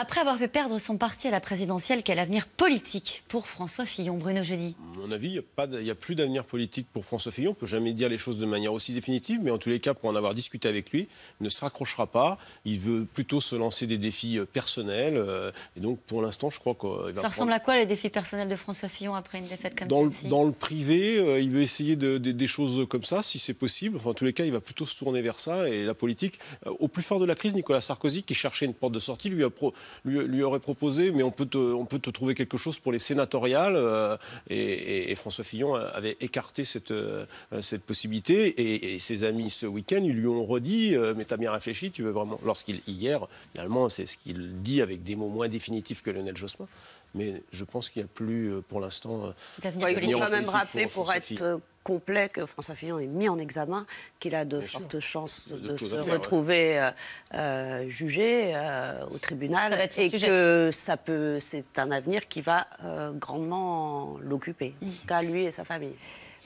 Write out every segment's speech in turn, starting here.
Après avoir fait perdre son parti à la présidentielle, quel avenir politique pour François Fillon, Bruno Jeudi À mon avis, il n'y a, plus d'avenir politique pour François Fillon. On ne peut jamais dire les choses de manière aussi définitive, mais en tous les cas, pour en avoir discuté avec lui, il ne se raccrochera pas. Il veut plutôt se lancer des défis euh, personnels. Euh, et donc, pour l'instant, je crois qu'il va. Ça ressemble à quoi les défis personnels de François Fillon après une défaite comme celle-ci Dans le privé, euh, il veut essayer de, des choses comme ça, si c'est possible. Enfin, en tous les cas, il va plutôt se tourner vers ça. Et la politique, au plus fort de la crise, Nicolas Sarkozy, qui cherchait une porte de sortie, lui a pro lui, aurait proposé, mais on peut, te, on peut te trouver quelque chose pour les sénatoriales. Euh, et, François Fillon avait écarté cette, euh, cette possibilité. Et, ses amis ce week-end, ils lui ont redit euh, Mais t'as bien réfléchi, tu veux vraiment. Lorsqu'il, hier, finalement, c'est ce qu'il dit avec des mots moins définitifs que Lionel Jospin. Mais je pense qu'il n'y a plus, pour l'instant. il même rappeler pour être complet que François Fillon est mis en examen, qu'il a de fortes chances de, se retrouver euh, euh, jugé euh, au tribunal ça et que ça peut, c'est un avenir qui va grandement l'occuper, en tout cas lui et sa famille.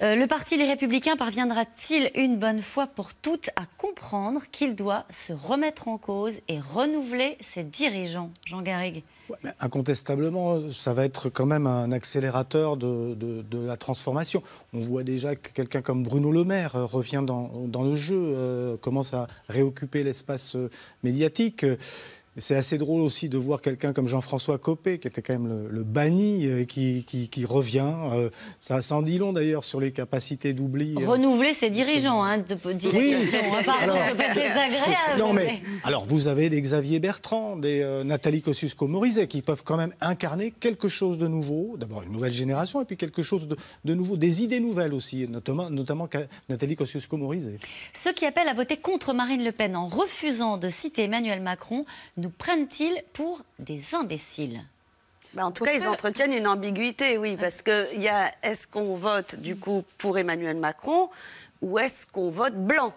le parti Les Républicains parviendra-t-il une bonne fois pour toutes à comprendre qu'il doit se remettre en cause et renouveler ses dirigeants Jean Garrigue incontestablement, ça va être quand même un accélérateur de, la transformation. On voit déjà que quelqu'un comme Bruno Le Maire euh, revient dans, le jeu, euh, commence à réoccuper l'espace euh, médiatique c'est assez drôle aussi de voir quelqu'un comme Jean-François Copé, qui était quand même le, le banni, euh, qui, qui, revient. Euh, ça s'en dit long d'ailleurs sur les capacités d'oubli. Euh, Renouveler ses hein, dirigeants, hein, Oui, alors, non mais, alors vous avez des Xavier Bertrand, des Nathalie Kosciusko-Morizet, qui peuvent quand même incarner quelque chose de nouveau, d'abord une nouvelle génération, et puis quelque chose de, de nouveau, des idées nouvelles aussi, notamment, notamment Nathalie Kosciusko-Morizet. Ceux qui appellent à voter contre Marine Le Pen en refusant de citer Emmanuel Macron nous prennent-ils pour des imbéciles bah, en tout cas, ils entretiennent une ambiguïté, oui, parce que y a est-ce qu'on vote du coup pour Emmanuel Macron ou est-ce qu'on vote blanc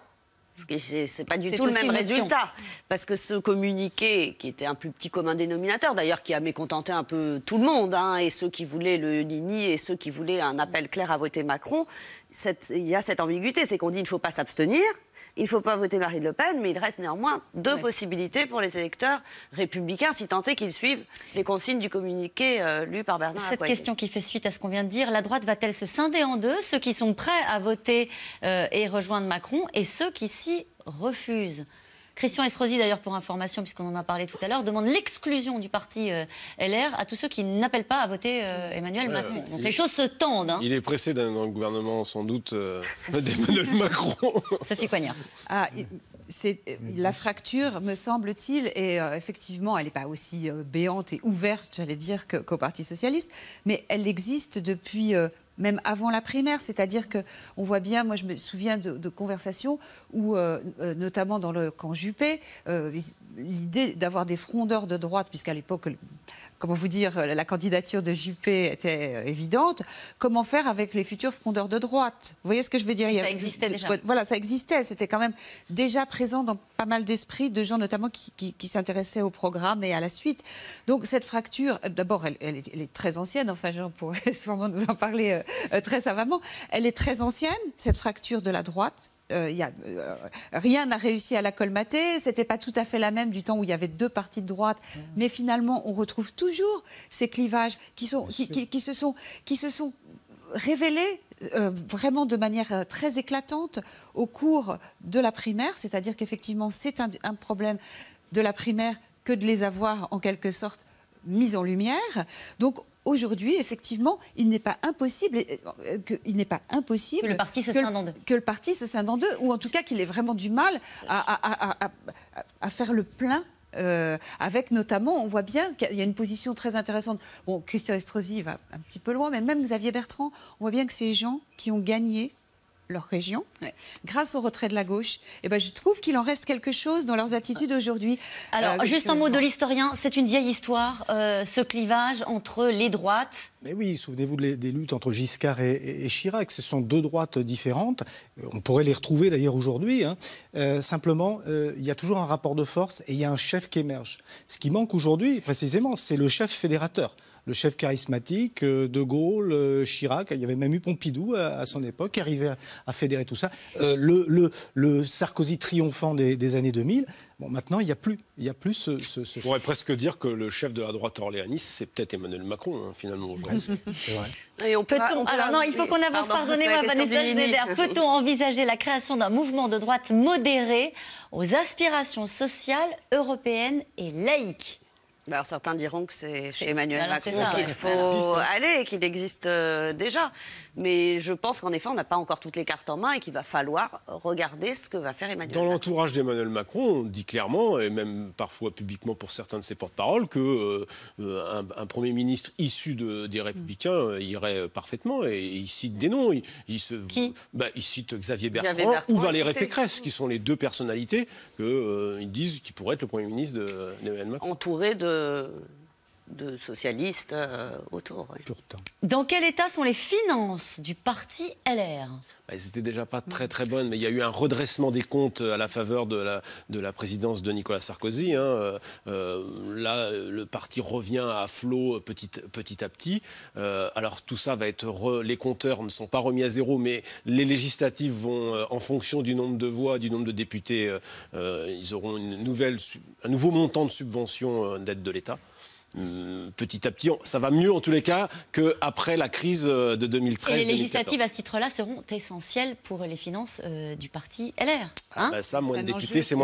c'est pas du tout le même résultat. Parce que ce communiqué, qui était un plus petit commun dénominateur, d'ailleurs, qui a mécontenté un peu tout le monde, hein, et ceux qui voulaient le Nini et ceux qui voulaient un appel clair à voter Macron, il y a cette ambiguïté. C'est qu'on dit il ne faut pas s'abstenir, il ne faut pas voter Marine Le Pen, mais il reste néanmoins deux possibilités pour les électeurs républicains, si tant qu'ils suivent les consignes du communiqué euh, lu par Bernard Cette question qui fait suite à ce qu'on vient de dire, la droite va-t-elle se scinder en deux Ceux qui sont prêts à voter euh, et rejoindre Macron et ceux qui s'y refusent Christian Estrosi, d'ailleurs, pour information, puisqu'on en a parlé tout à l'heure, demande l'exclusion du parti euh, LR à tous ceux qui n'appellent pas à voter euh, Emmanuel Macron. les choses se tendent. Hein. Il est pressé dans le gouvernement, sans doute, euh, d'Emmanuel Macron. Sophie Coignard. Ah, la fracture, me semble-t-il, et effectivement, elle n'est pas aussi béante et ouverte, j'allais dire, qu'au Parti socialiste, mais elle existe depuis même avant la primaire. C'est-à-dire que on voit bien, moi je me souviens de, conversations où, euh, euh, notamment dans le camp Juppé, euh, l'idée d'avoir des frondeurs de droite, puisqu'à l'époque, comment vous dire, la candidature de Juppé était évidente, comment faire avec les futurs frondeurs de droite Vous voyez ce que je veux dire Ça existait déjà. Voilà, ça existait. C'était quand même déjà présent dans pas mal d'esprits de gens, notamment qui, s'intéressaient au programme et à la suite. Donc cette fracture, d'abord, elle, est, elle, est très ancienne. Enfin, Jean pourrait sûrement nous en parler euh, très savamment. Elle est très ancienne, cette fracture de la droite. Euh, il y a, euh, rien n'a réussi à la colmater. C'était pas tout à fait la même du temps où il y avait deux parties de droite, mm. mais finalement on retrouve toujours ces clivages qui sont qui, se sont qui se sont révélés. vraiment de manière très éclatante au cours de la primaire, c'est-à-dire qu'effectivement c'est un, problème de la primaire que de les avoir en quelque sorte mis en lumière. Donc aujourd'hui, effectivement, il n'est pas impossible, que, le parti se scinde en deux, ou en tout cas qu'il ait vraiment du mal à, faire le plein euh, avec notamment, on voit bien qu'il y a une position très intéressante. Bon, Christian Estrosi va un petit peu loin, mais même Xavier Bertrand, on voit bien que ces gens qui ont gagné leur région, grâce au retrait de la gauche, eh ben, je trouve qu'il en reste quelque chose dans leurs attitudes aujourd'hui. Alors, euh, juste un mot de l'historien, c'est une vieille histoire, euh, ce clivage entre les droites. Mais oui, souvenez-vous des, luttes entre Giscard et, Chirac. Ce sont deux droites différentes. Euh, on pourrait les retrouver d'ailleurs aujourd'hui. Hein. simplement, il y a toujours un rapport de force et il y a un chef qui émerge. Ce qui manque aujourd'hui, précisément, c'est le chef fédérateur le chef charismatique, De Gaulle, Chirac, il y avait même eu Pompidou à, son époque, qui arrivait à fédérer tout ça. Euh, le, le, le, Sarkozy triomphant des, des, années 2000, bon, maintenant, il n'y a plus, il y a plus ce, ce, On pourrait presque dire que le chef de la droite orléaniste, c'est peut-être Emmanuel Macron, hein, finalement, Et on bah, Alors non, il faut qu'on avance, pardonnez-moi, Vanessa Schneider, Peut-on envisager la création d'un mouvement de droite modéré aux aspirations sociales, européennes et laïques alors certains diront que c'est chez Emmanuel ah Macron qu'il faut aller qu'il existe euh, déjà. Mais je pense qu'en effet, on n'a pas encore toutes les cartes en main et qu'il va falloir regarder ce que va faire Emmanuel Macron. Dans l'entourage d'Emmanuel Macron, on dit clairement, et même parfois publiquement pour certains de ses porte-parole, que euh, euh, un, Premier ministre issu des Républicains irait parfaitement. Et, il cite des noms. Il, qui bah, Il cite Xavier Bertrand, ou Valérie Pécresse, qui sont les deux personnalités qu'ils disent qui pourraient être le Premier ministre d'Emmanuel Macron. Entouré de 嗯。de socialistes euh, autour. Pourtant. Dans quel état sont les finances du parti LR bah, Elles n'étaient déjà pas très très bonnes, mais il y a eu un redressement des comptes à la faveur de la, de la présidence de Nicolas Sarkozy. Hein. Euh, euh, là, le parti revient à flot petit, petit à petit. alors tout ça va être... Les compteurs ne sont pas remis à zéro, mais les législatives vont, en fonction du nombre de voix, du nombre de députés, ils auront une nouvelle, un nouveau montant de subvention d'aide de l'État. Euh, petit à petit, ça va mieux en tous les cas qu'après la crise euh, de 2013. les législatives à ce titre-là seront essentielles pour les finances euh, du parti LR. Hein bah, ça, moins de députés, hein. c'est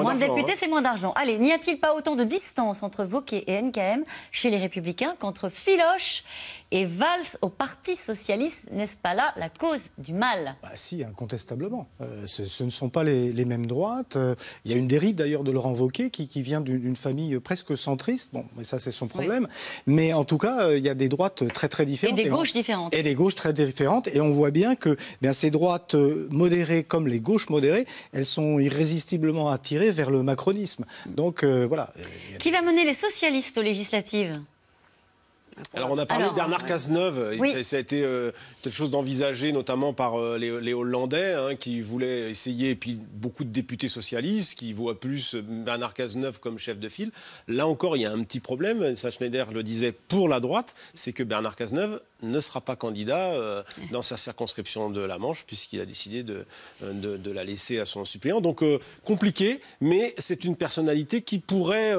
moins, d'argent. Allez, n'y a-t-il pas autant de distance entre Vauquier et NKM chez les Républicains qu'entre Filoche et Valls au Parti Socialiste N'est-ce pas là la cause du mal bah, Si, incontestablement. Euh, ce, ne sont pas les, mêmes droites. Euh, il y a une dérive d'ailleurs de Laurent Vauquier qui, vient d'une famille presque centriste. Bon, mais ça, c'est son problème. Mais en tout cas, euh, il y a des droites très très différentes. Et des gauches différentes. Et des gauches très différentes. Et on voit bien que eh bien, ces droites modérées comme les gauches modérées, elles sont irrésistiblement attirés vers le macronisme. Donc euh, voilà. Qui va mener les socialistes aux législatives alors on a parlé de Bernard Cazeneuve, ça, a été euh, quelque chose d'envisagé notamment par euh, les, Hollandais hein, qui voulaient essayer, et puis beaucoup de députés socialistes qui voient plus Bernard Cazeneuve comme chef de file. Là encore, il y a un petit problème, ça Schneider le disait pour la droite, c'est que Bernard Cazeneuve ne sera pas candidat euh, dans sa circonscription de la Manche puisqu'il a décidé de, la laisser à son suppléant. Donc compliqué, mais c'est une personnalité qui pourrait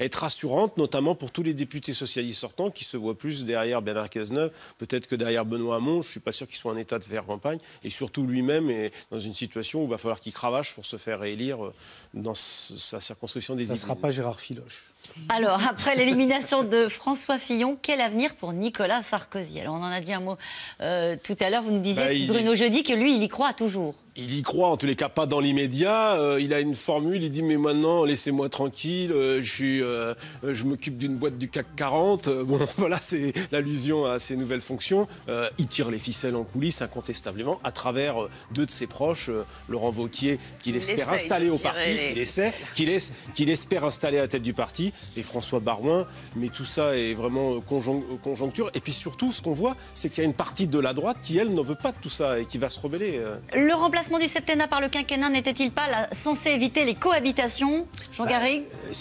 être rassurante notamment pour tous les députés socialistes sortants qui se voit plus derrière Bernard Cazeneuve, peut-être que derrière Benoît Hamon. Je ne suis pas sûr qu'il soit en état de faire campagne. Et surtout, lui-même est dans une situation où il va falloir qu'il cravache pour se faire élire euh, dans sa circonscription des Ça ne sera pas Gérard Filoche. Alors, après l'élimination de François Fillon, quel avenir pour Nicolas Sarkozy Alors, on en a dit un mot euh, tout à l'heure. Vous nous disiez, bah, Bruno, jeudi, que lui, il y croit toujours il y croit, en tous les cas pas dans l'immédiat. Euh, il a une formule, il dit mais maintenant laissez-moi tranquille, euh, euh, je, m'occupe d'une boîte du CAC 40. bon voilà, c'est l'allusion à ses nouvelles fonctions. il tire les ficelles en coulisses incontestablement à travers deux de ses proches, Laurent Vauquier qu'il espère installer au parti, il essaie, qu'il espère installer à la tête du parti, et François Barouin. Mais tout ça est vraiment conjoncture. Et puis surtout, ce qu'on voit, c'est qu'il y a une partie de la droite qui, elle, ne veut pas de tout ça et qui va se rebeller. Le du septennat par le quinquennat n'était-il pas censé éviter les cohabitations Jean bah,